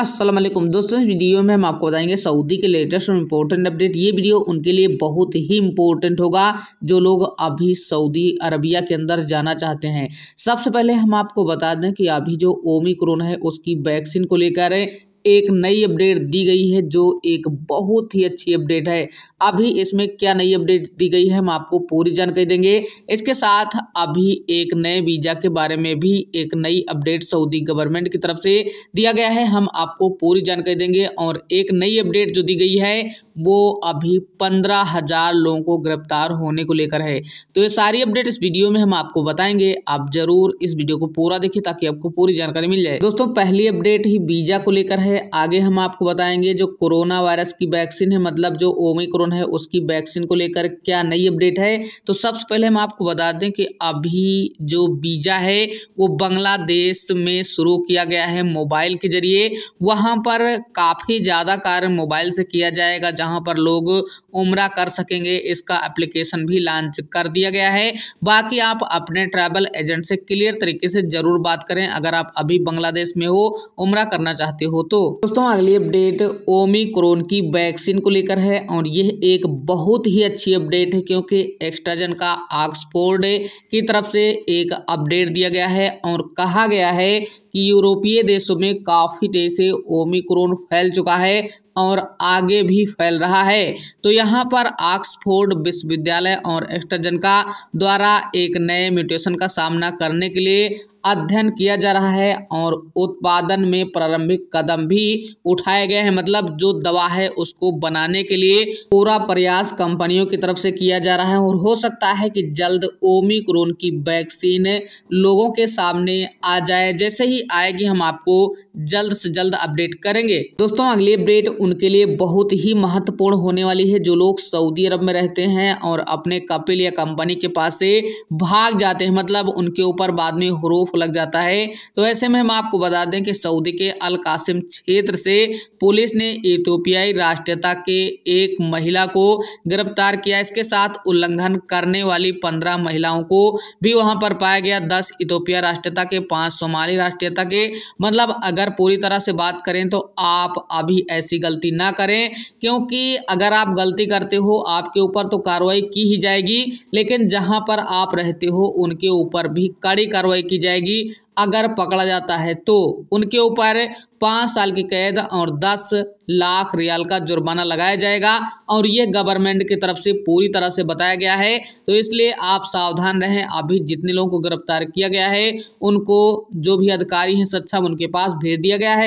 अस्सलाम वालेकुम दोस्तों इस वीडियो में हम आपको बताएंगे सऊदी के लेटेस्ट और इम्पोर्टेंट अपडेट ये वीडियो उनके लिए बहुत ही इम्पोर्टेंट होगा जो लोग अभी सऊदी अरबिया के अंदर जाना चाहते हैं सबसे पहले हम आपको बता दें कि अभी जो ओमिक्रोन है उसकी वैक्सीन को लेकर एक नई अपडेट दी गई है जो एक बहुत ही अच्छी अपडेट है अभी इसमें क्या नई अपडेट दी गई है हम आपको पूरी जानकारी देंगे इसके साथ अभी एक नए वीज़ा के बारे में भी एक नई अपडेट सऊदी गवर्नमेंट की तरफ से दिया गया है हम आपको पूरी जानकारी देंगे और एक नई अपडेट जो दी गई है वो अभी पंद्रह हज़ार लोगों को गिरफ्तार होने को लेकर है तो ये सारी अपडेट इस वीडियो में हम आपको बताएंगे आप जरूर इस वीडियो को पूरा देखिए ताकि आपको पूरी जानकारी मिल जाए दोस्तों पहली अपडेट ही वीजा को लेकर है आगे हम आपको बताएंगे जो कोरोना वायरस की वैक्सीन है मतलब जो ओमिक्रोन है उसकी वैक्सीन को लेकर क्या नई अपडेट है तो सबसे पहले हम आपको बता दें कि अभी जो वीजा है वो बांग्लादेश में शुरू किया गया है मोबाइल के जरिए वहाँ पर काफ़ी ज़्यादा कार्य मोबाइल से किया जाएगा जहां जहां पर लोग उम्र कर सकेंगे इसका एप्लीकेशन भी लॉन्च कर दिया गया है बाकी आप अपने ट्रैवल एजेंट से क्लियर तरीके से जरूर बात करें अगर आप अभी बांग्लादेश में हो उम्र करना चाहते हो तो दोस्तों अगली अपडेट ओमिक्रोन की वैक्सीन को लेकर है और यह एक बहुत ही अच्छी अपडेट है क्योंकि एक्स्ट्राजन का ऑक्सफोर्ड की तरफ से एक अपडेट दिया गया है और कहा गया है कि यूरोपीय देशों में काफ़ी देर से ओमिक्रोन फैल चुका है और आगे भी फैल रहा है तो यहाँ पर ऑक्सफोर्ड विश्वविद्यालय और एस्टर्जन का द्वारा एक नए म्यूटेशन का सामना करने के लिए अध्ययन किया जा रहा है और उत्पादन में प्रारंभिक कदम भी उठाए गए हैं मतलब जो दवा है उसको बनाने के लिए पूरा प्रयास कंपनियों की तरफ से किया जा रहा है और हो सकता है कि जल्द ओमिक्रोन की वैक्सीन लोगों के सामने आ जाए जैसे ही आएगी हम आपको जल्द से जल्द अपडेट करेंगे दोस्तों अगली अपडेट उनके लिए बहुत ही महत्वपूर्ण होने वाली है जो लोग सऊदी अरब में रहते हैं और अपने कपिल या कंपनी के पास से भाग जाते हैं मतलब उनके ऊपर बाद में हरूफ प्रूफ लग जाता है तो ऐसे में हम आपको बता दें कि सऊदी के अल कासिम क्षेत्र से पुलिस ने इथोपियाई राष्ट्रीयता के एक महिला को गिरफ्तार किया इसके साथ उल्लंघन करने वाली पंद्रह महिलाओं को भी वहां पर पाया गया दस इथोपिया राष्ट्रीयता के पांच सोमाली राष्ट्रीयता के मतलब अगर पूरी तरह से बात करें तो आप अभी ऐसी गलती ना करें क्योंकि अगर आप गलती करते हो आपके ऊपर तो कार्रवाई की ही जाएगी लेकिन जहां पर आप रहते हो उनके ऊपर भी कड़ी कार्रवाई की जाएगी जाएगी अगर पकड़ा जाता है तो उनके ऊपर पाँच साल की कैद और दस लाख रियाल का जुर्माना लगाया जाएगा और यह गवर्नमेंट की तरफ से पूरी तरह से बताया गया है तो इसलिए आप सावधान रहें अभी जितने लोगों को गिरफ्तार किया गया है उनको जो भी अधिकारी हैं सक्षम उनके पास भेज दिया गया है